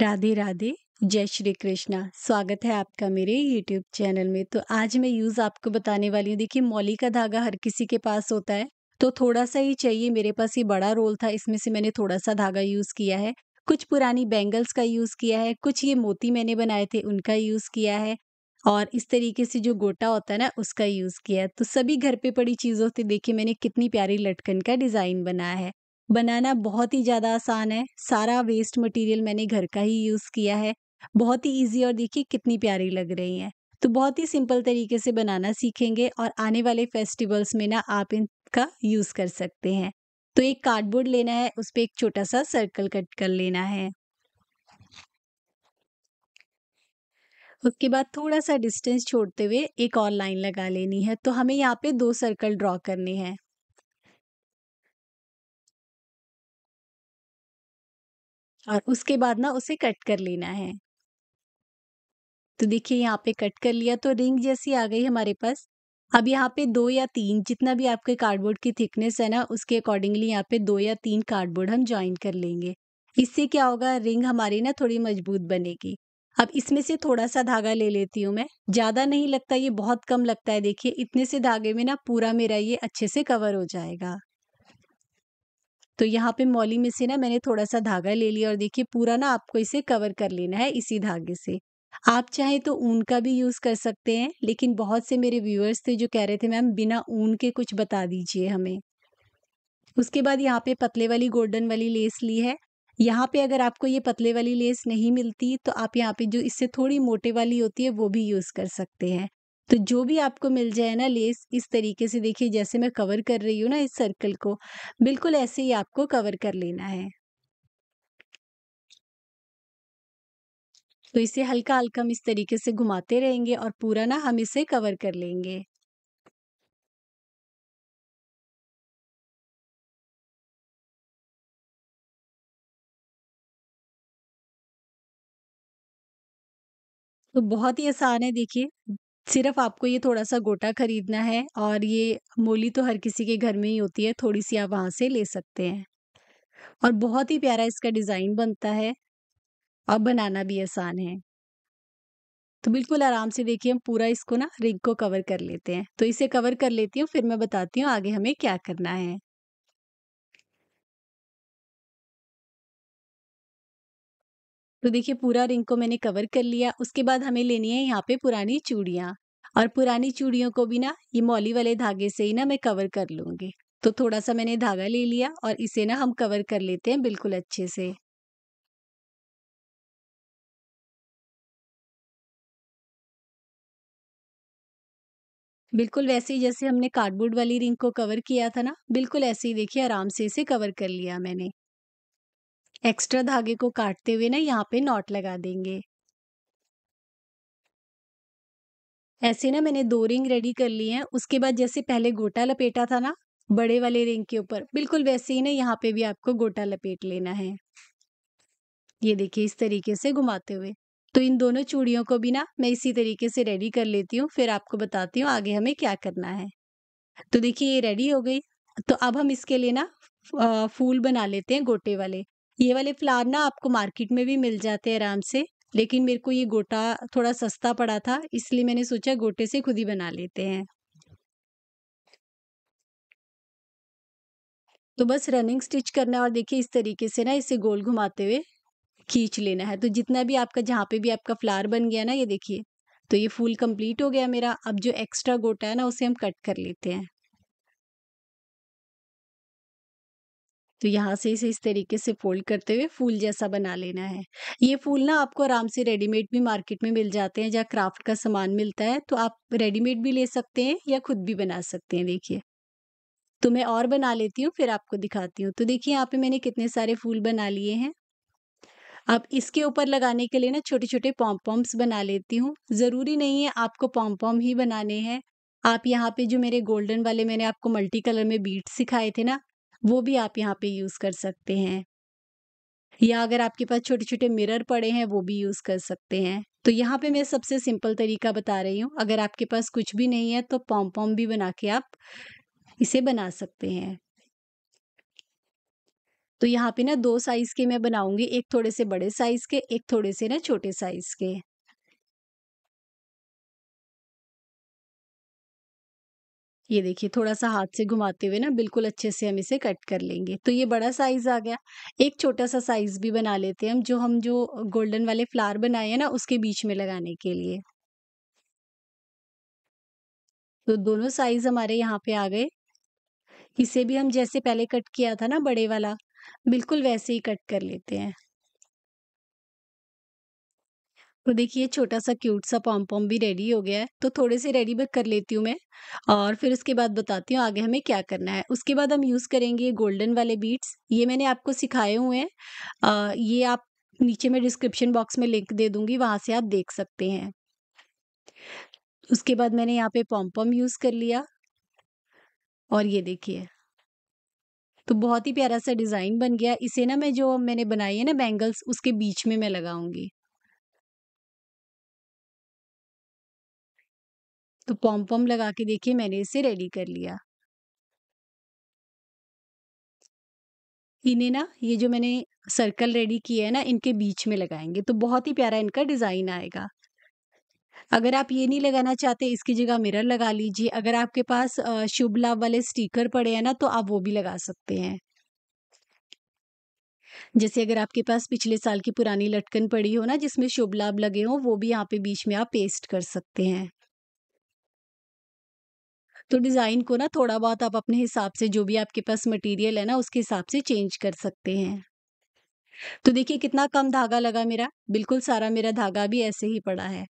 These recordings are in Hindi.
राधे राधे जय श्री कृष्णा स्वागत है आपका मेरे यूट्यूब चैनल में तो आज मैं यूज़ आपको बताने वाली हूँ देखिए मौली का धागा हर किसी के पास होता है तो थोड़ा सा ही चाहिए मेरे पास ये बड़ा रोल था इसमें से मैंने थोड़ा सा धागा यूज़ किया है कुछ पुरानी बैंगल्स का यूज़ किया है कुछ ये मोती मैंने बनाए थे उनका यूज़ किया है और इस तरीके से जो गोटा होता है ना उसका यूज़ किया है तो सभी घर पे पड़ी चीज़ों से देखिए मैंने कितनी प्यारी लटकन का डिज़ाइन बनाया है बनाना बहुत ही ज़्यादा आसान है सारा वेस्ट मटेरियल मैंने घर का ही यूज़ किया है बहुत ही इजी और देखिए कितनी प्यारी लग रही है तो बहुत ही सिंपल तरीके से बनाना सीखेंगे और आने वाले फेस्टिवल्स में ना आप इनका यूज़ कर सकते हैं तो एक कार्डबोर्ड लेना है उस पर एक छोटा सा सर्कल कट कर लेना है उसके बाद थोड़ा सा डिस्टेंस छोड़ते हुए एक और लाइन लगा लेनी है तो हमें यहाँ पे दो सर्कल ड्रॉ करने हैं और उसके बाद ना उसे कट कर लेना है तो देखिए यहाँ पे कट कर लिया तो रिंग जैसी आ गई हमारे पास अब यहाँ पे दो या तीन जितना भी आपके कार्डबोर्ड की थिकनेस है ना उसके अकॉर्डिंगली यहाँ पे दो या तीन कार्डबोर्ड हम ज्वाइन कर लेंगे इससे क्या होगा रिंग हमारी ना थोड़ी मजबूत बनेगी अब इसमें से थोड़ा सा धागा ले लेती हूँ मैं ज़्यादा नहीं लगता ये बहुत कम लगता है देखिए इतने से धागे में ना पूरा मेरा ये अच्छे से कवर हो जाएगा तो यहाँ पे मौली में से ना मैंने थोड़ा सा धागा ले लिया और देखिए पूरा ना आपको इसे कवर कर लेना है इसी धागे से आप चाहे तो ऊन का भी यूज़ कर सकते हैं लेकिन बहुत से मेरे व्यूअर्स थे जो कह रहे थे मैम बिना ऊन के कुछ बता दीजिए हमें उसके बाद यहाँ पे पतले वाली गोल्डन वाली लेस ली है यहाँ पे अगर आपको ये पतले वाली लेस नहीं मिलती तो आप यहाँ पे जो इससे थोड़ी मोटे वाली होती है वो भी यूज़ कर सकते हैं तो जो भी आपको मिल जाए ना लेस इस तरीके से देखिए जैसे मैं कवर कर रही हूँ ना इस सर्कल को बिल्कुल ऐसे ही आपको कवर कर लेना है तो इसे हल्का हल्का हम इस तरीके से घुमाते रहेंगे और पूरा ना हम इसे कवर कर लेंगे तो बहुत ही आसान है देखिए सिर्फ़ आपको ये थोड़ा-सा गोटा खरीदना है और ये मूली तो हर किसी के घर में ही होती है, थोड़ी-सी आप वहाँ से ले सकते हैं। और बहुत ही प्यारा इसका डिज़ाइन बनता है और बनाना भी आसान है। तो बिल्कुल आराम से देखिए हम पूरा इसको ना रिंग को कवर कर लेते हैं। तो इसे कवर कर लेती हूँ, फिर मैं बताती हूँ आगे हमें क्या करना है। तो देखिए पूरा रिंग को मैंने कवर कर लिया उसके बाद हमें लेनी है यहाँ पे पुरानी चूड़ियाँ और पुरानी चूड़ियों को भी ना ये मौली वाले धागे से ही ना मैं कवर कर लूंगी तो थोड़ा सा मैंने धागा ले लिया और इसे ना हम कवर कर लेते हैं बिल्कुल अच्छे से बिल्कुल वैसे ही जैसे हमने कार्डबोर्ड वाली रिंग को कवर किया था ना बिल्कुल ऐसे ही देखिए आराम से इसे कवर कर लिया मैंने एक्स्ट्रा धागे को काटते हुए ना यहाँ पे नॉट लगा देंगे ऐसे ना मैंने दो रिंग रेडी कर ली हैं उसके बाद जैसे पहले गोटा लपेटा था ना बड़े वाले रिंग के ऊपर बिल्कुल वैसे ही ना यहाँ पे भी आपको गोटा लपेट लेना है ये देखिए इस तरीके से घुमाते हुए तो इन दोनों चूड़ियों को भी ना मैं इसी तरीके से रेडी कर लेती हूँ फिर आपको बताती हूँ आगे हमें क्या करना है तो देखिए ये रेडी हो गई तो अब हम इसके लिए ना फूल बना लेते हैं गोटे वाले ये वाले फ्लावर ना आपको मार्केट में भी मिल जाते हैं आराम से लेकिन मेरे को ये गोटा थोड़ा सस्ता पड़ा था इसलिए मैंने सोचा गोटे से खुद ही बना लेते हैं तो बस रनिंग स्टिच करना है और देखिए इस तरीके से ना इसे गोल घुमाते हुए खींच लेना है तो जितना भी आपका जहाँ पे भी आपका फ्लावर बन गया ना ये देखिए तो ये फूल कंप्लीट हो गया मेरा अब जो एक्स्ट्रा गोटा है ना उसे हम कट कर लेते हैं तो यहाँ से इसे इस तरीके से फोल्ड करते हुए फूल जैसा बना लेना है ये फूल ना आपको आराम से रेडीमेड भी मार्केट में मिल जाते हैं या क्राफ्ट का सामान मिलता है तो आप रेडीमेड भी ले सकते हैं या खुद भी बना सकते हैं देखिए तो मैं और बना लेती हूँ फिर आपको दिखाती हूँ तो देखिए यहाँ पे मैंने कितने सारे फूल बना लिए हैं अब इसके ऊपर लगाने के लिए ना छोटे छोटे पॉम पॉम्स बना लेती हूँ ज़रूरी नहीं है आपको पॉम पॉम ही बनाने हैं आप यहाँ पे जो मेरे गोल्डन वाले मैंने आपको मल्टी कलर में बीट्स सिखाए थे ना वो भी आप यहाँ पे यूज़ कर सकते हैं या अगर आपके पास छोटे छोटे मिरर पड़े हैं वो भी यूज़ कर सकते हैं तो यहाँ पे मैं सबसे सिंपल तरीका बता रही हूँ अगर आपके पास कुछ भी नहीं है तो पॉम पॉम भी बना के आप इसे बना सकते हैं तो यहाँ पे ना दो साइज़ के मैं बनाऊंगी एक थोड़े से बड़े साइज़ के एक थोड़े से ना छोटे साइज़ के ये देखिए थोड़ा सा हाथ से घुमाते हुए ना बिल्कुल अच्छे से हम इसे कट कर लेंगे तो ये बड़ा साइज आ गया एक छोटा सा साइज भी बना लेते हैं हम जो हम जो गोल्डन वाले फ्लावर बनाए हैं ना उसके बीच में लगाने के लिए तो दोनों साइज हमारे यहाँ पे आ गए इसे भी हम जैसे पहले कट किया था ना बड़े वाला बिल्कुल वैसे ही कट कर लेते हैं तो देखिए छोटा सा क्यूट सा पॉम पॉम भी रेडी हो गया है तो थोड़े से रेडी बैक कर लेती हूँ मैं और फिर उसके बाद बताती हूँ आगे हमें क्या करना है उसके बाद हम यूज़ करेंगे गोल्डन वाले बीट्स ये मैंने आपको सिखाए हुए हैं ये आप नीचे मैं डिस्क्रिप्शन बॉक्स में लिंक दे दूंगी वहाँ से आप देख सकते हैं उसके बाद मैंने यहाँ पे पॉम पॉम यूज़ कर लिया और ये देखिए तो बहुत ही प्यारा सा डिज़ाइन बन गया इसे ना मैं जो मैंने बनाई है ना बैंगल्स उसके बीच में मैं लगाऊंगी तो पॉम पॉम लगा के देखिए मैंने इसे रेडी कर लिया इन्हें ना ये जो मैंने सर्कल रेडी किया है ना इनके बीच में लगाएंगे तो बहुत ही प्यारा इनका डिज़ाइन आएगा अगर आप ये नहीं लगाना चाहते इसकी जगह मिरर लगा लीजिए अगर आपके पास शुभ लाभ वाले स्टिकर पड़े हैं ना तो आप वो भी लगा सकते हैं जैसे अगर आपके पास पिछले साल की पुरानी लटकन पड़ी हो ना जिसमें शुभ लाभ लगे हो वो भी यहाँ पे बीच में आप पेस्ट कर सकते हैं तो डिज़ाइन को ना थोड़ा बहुत आप अपने हिसाब से जो भी आपके पास मटेरियल है ना उसके हिसाब से चेंज कर सकते हैं तो देखिए कितना कम धागा लगा मेरा बिल्कुल सारा मेरा धागा भी ऐसे ही पड़ा है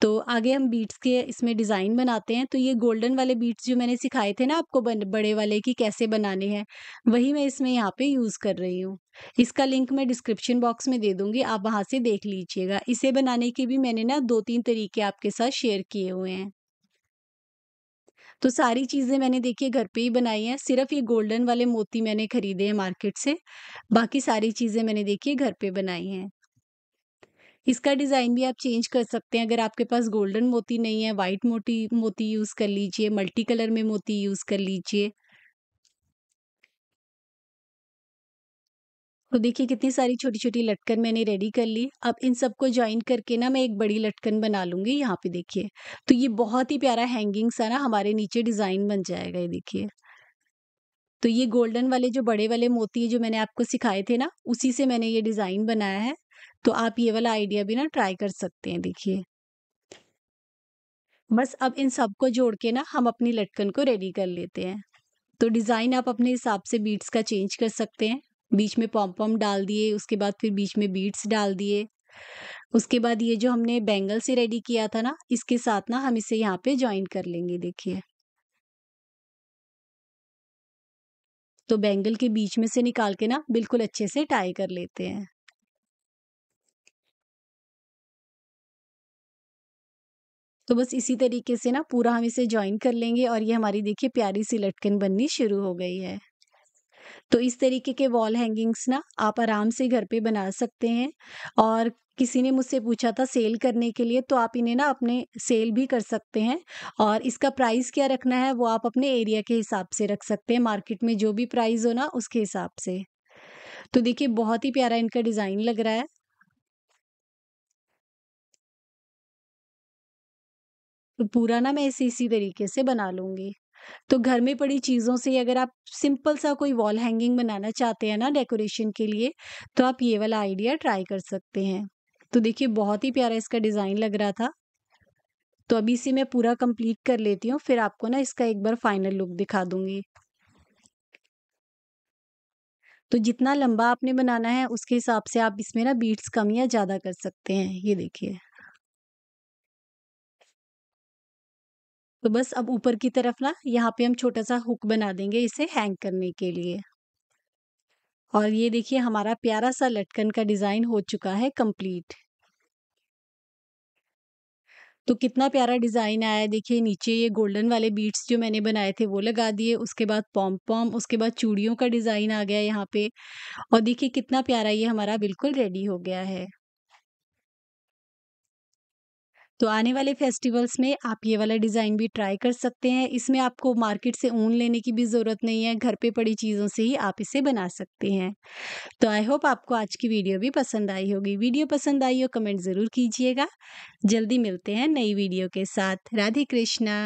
तो आगे हम बीट्स के इसमें डिज़ाइन बनाते हैं तो ये गोल्डन वाले बीट्स जो मैंने सिखाए थे ना आपको बन, बड़े वाले कि कैसे बनाने हैं वही मैं इसमें यहाँ पे यूज़ कर रही हूँ इसका लिंक मैं डिस्क्रिप्शन बॉक्स में दे दूँगी आप वहाँ से देख लीजिएगा इसे बनाने के भी मैंने ना दो तीन तरीके आपके साथ शेयर किए हुए हैं तो सारी चीज़ें मैंने देखिए घर पे ही बनाई हैं सिर्फ ये गोल्डन वाले मोती मैंने खरीदे हैं मार्केट से बाकी सारी चीज़ें मैंने देखिए घर पे बनाई हैं इसका डिज़ाइन भी आप चेंज कर सकते हैं अगर आपके पास गोल्डन मोती नहीं है वाइट मोती मोती यूज़ कर लीजिए मल्टी कलर में मोती यूज़ कर लीजिए तो देखिए कितनी सारी छोटी छोटी लटकन मैंने रेडी कर ली अब इन सबको ज्वाइन करके ना मैं एक बड़ी लटकन बना लूंगी यहाँ पे देखिए तो ये बहुत ही प्यारा हैंगिंग सा ना हमारे नीचे डिजाइन बन जाएगा ये देखिए तो ये गोल्डन वाले जो बड़े वाले मोती जो मैंने आपको सिखाए थे ना उसी से मैंने ये डिजाइन बनाया है तो आप ये वाला आइडिया भी ना ट्राई कर सकते हैं देखिए बस अब इन सबको जोड़ के ना हम अपनी लटकन को रेडी कर लेते हैं तो डिज़ाइन आप अपने हिसाब से बीट्स का चेंज कर सकते हैं बीच में पॉम्पम डाल दिए उसके बाद फिर बीच में बीट्स डाल दिए उसके बाद ये जो हमने बैंगल से रेडी किया था ना इसके साथ ना हम इसे यहाँ पे ज्वाइन कर लेंगे देखिए तो बैंगल के बीच में से निकाल के ना बिल्कुल अच्छे से टाई कर लेते हैं तो बस इसी तरीके से ना पूरा हम इसे ज्वाइन कर लेंगे और ये हमारी देखिए प्यारी सी लटकन बननी शुरू हो गई है तो इस तरीके के वॉल हैंगिंग्स ना आप आराम से घर पे बना सकते हैं और किसी ने मुझसे पूछा था सेल करने के लिए तो आप इन्हें ना अपने सेल भी कर सकते हैं और इसका प्राइस क्या रखना है वो आप अपने एरिया के हिसाब से रख सकते हैं मार्केट में जो भी प्राइस हो ना उसके हिसाब से तो देखिए बहुत ही प्यारा इनका डिज़ाइन लग रहा है तो पूरा ना मैं इसे इसी तरीके से बना लूंगी तो घर में पड़ी चीज़ों से अगर आप सिंपल सा कोई वॉल हैंगिंग बनाना चाहते हैं ना डेकोरेशन के लिए तो आप ये वाला आइडिया ट्राई कर सकते हैं तो देखिए बहुत ही प्यारा इसका डिज़ाइन लग रहा था तो अभी इसे मैं पूरा कंप्लीट कर लेती हूँ फिर आपको ना इसका एक बार फाइनल लुक दिखा दूंगी तो जितना लंबा आपने बनाना है उसके हिसाब से आप इसमें ना बीट्स कम या ज़्यादा कर सकते हैं ये देखिए तो बस अब ऊपर की तरफ ना यहाँ पे हम छोटा सा हुक बना देंगे इसे हैंग करने के लिए और ये देखिए हमारा प्यारा सा लटकन का डिज़ाइन हो चुका है कंप्लीट तो कितना प्यारा डिज़ाइन आया देखिए नीचे ये गोल्डन वाले बीट्स जो मैंने बनाए थे वो लगा दिए उसके बाद पॉम पॉम उसके बाद चूड़ियों का डिज़ाइन आ गया यहाँ पे और देखिए कितना प्यारा ये हमारा बिल्कुल रेडी हो गया है तो आने वाले फेस्टिवल्स में आप ये वाला डिज़ाइन भी ट्राई कर सकते हैं इसमें आपको मार्केट से ऊन लेने की भी ज़रूरत नहीं है घर पे पड़ी चीज़ों से ही आप इसे बना सकते हैं तो आई होप आपको आज की वीडियो भी पसंद आई होगी वीडियो पसंद आई हो कमेंट ज़रूर कीजिएगा जल्दी मिलते हैं नई वीडियो के साथ राधे कृष्णा